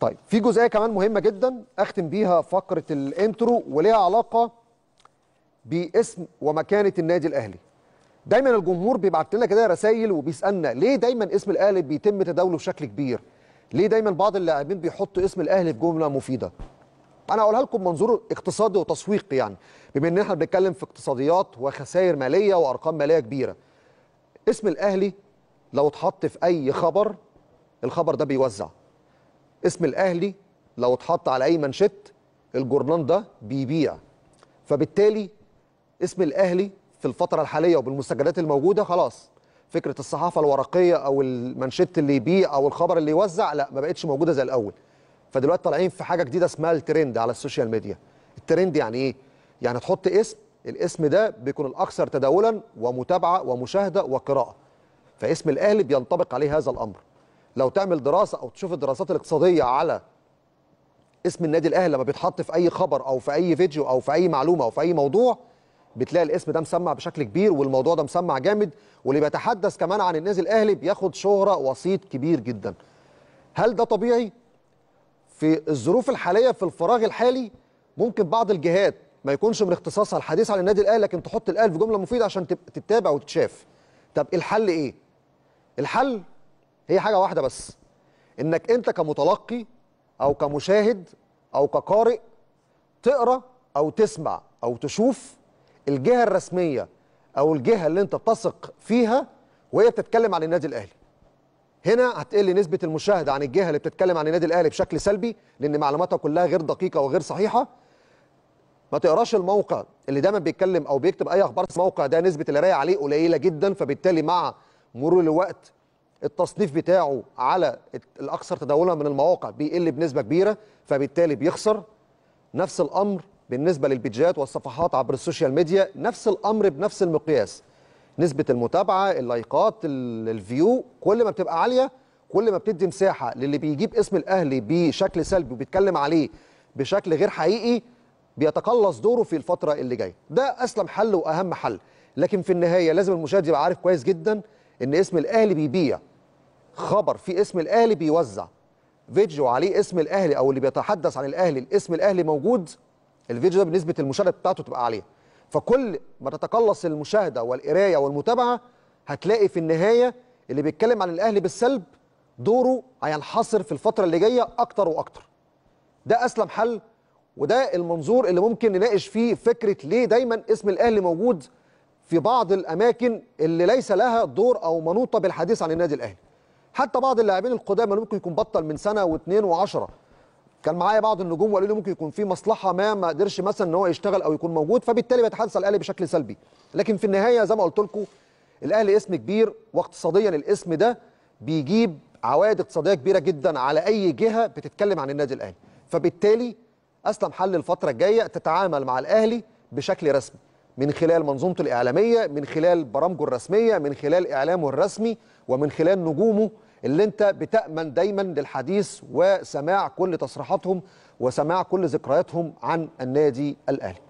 طيب في جزئيه كمان مهمه جدا اختم بيها فقره الانترو وليها علاقه باسم ومكانه النادي الاهلي دايما الجمهور بيبعت لنا كده رسائل وبيسالنا ليه دايما اسم الاهلي بيتم تداوله بشكل كبير ليه دايما بعض اللاعبين بيحطوا اسم الاهلي في جمله مفيده انا هقولها لكم منظور اقتصادي وتسويقي يعني بما ان احنا بنتكلم في اقتصاديات وخسائر ماليه وارقام ماليه كبيره اسم الاهلي لو اتحط في اي خبر الخبر ده بيوزع اسم الاهلي لو اتحط على اي منشط الجورنان ده بيبيع فبالتالي اسم الاهلي في الفتره الحاليه وبالمستجدات الموجوده خلاص فكره الصحافه الورقيه او المنشط اللي يبيع او الخبر اللي يوزع لا ما بقتش موجوده زي الاول فدلوقتي طالعين في حاجه جديده اسمها الترند على السوشيال ميديا الترند يعني ايه يعني تحط اسم الاسم ده بيكون الاكثر تداولا ومتابعه ومشاهده وقراءه فاسم الاهلي بينطبق عليه هذا الامر لو تعمل دراسه او تشوف الدراسات الاقتصاديه على اسم النادي الاهلي لما بيتحط في اي خبر او في اي فيديو او في اي معلومه او في اي موضوع بتلاقي الاسم ده مسمع بشكل كبير والموضوع ده مسمع جامد واللي بيتحدث كمان عن النادي الاهلي بياخد شهره وسيط كبير جدا هل ده طبيعي في الظروف الحاليه في الفراغ الحالي ممكن بعض الجهات ما يكونش من اختصاصها الحديث عن النادي الاهلي لكن تحط الاهلي في جمله مفيده عشان تتابع وتتشاف طب الحل ايه الحل هي حاجه واحده بس انك انت كمتلقي او كمشاهد او كقارئ تقرا او تسمع او تشوف الجهه الرسميه او الجهه اللي انت بتثق فيها وهي بتتكلم عن النادي الاهلي هنا هتقل نسبه المشاهده عن الجهه اللي بتتكلم عن النادي الاهلي بشكل سلبي لان معلوماتها كلها غير دقيقه وغير صحيحه ما تقراش الموقع اللي دايما بيتكلم او بيكتب اي اخبار في الموقع ده نسبه القرايه عليه قليله جدا فبالتالي مع مرور الوقت التصنيف بتاعه على الاكثر تداولا من المواقع بيقل بنسبه كبيره فبالتالي بيخسر نفس الامر بالنسبه للبيجات والصفحات عبر السوشيال ميديا نفس الامر بنفس المقياس نسبه المتابعه اللايكات الفيو كل ما بتبقى عاليه كل ما بتدي مساحه للي بيجيب اسم الاهلي بشكل سلبي وبيتكلم عليه بشكل غير حقيقي بيتقلص دوره في الفتره اللي جايه ده اسلم حل واهم حل لكن في النهايه لازم المشاهد يبقى عارف كويس جدا ان اسم الاهلي بيبيع خبر في اسم الاهلي بيوزع فيديو عليه اسم الاهلي او اللي بيتحدث عن الاهلي الاسم الاهلي موجود الفيديو ده بنسبه المشاهده بتاعته تبقى عاليه فكل ما تتقلص المشاهده والقرايه والمتابعه هتلاقي في النهايه اللي بيتكلم عن الاهلي بالسلب دوره هينحصر في الفتره اللي جايه اكتر واكتر ده اسلم حل وده المنظور اللي ممكن نناقش فيه فكره ليه دايما اسم الاهلي موجود في بعض الاماكن اللي ليس لها دور او منوطه بالحديث عن النادي الاهلي حتى بعض اللاعبين القدامى اللي ممكن يكون بطل من سنه واثنين وعشرة كان معايا بعض النجوم وقالوا لي ممكن يكون في مصلحه ما ما قدرش مثلا ان هو يشتغل او يكون موجود فبالتالي بيتحدث على الاهلي بشكل سلبي لكن في النهايه زي ما قلت لكم الاهلي اسم كبير واقتصاديا الاسم ده بيجيب عوائد اقتصاديه كبيره جدا على اي جهه بتتكلم عن النادي الاهلي فبالتالي اسلم حل الفتره الجايه تتعامل مع الاهلي بشكل رسمي من خلال منظومته الإعلامية من خلال برامجه الرسمية من خلال إعلامه الرسمي ومن خلال نجومه اللي انت بتأمن دايما للحديث وسماع كل تصريحاتهم وسماع كل ذكرياتهم عن النادي الأهلي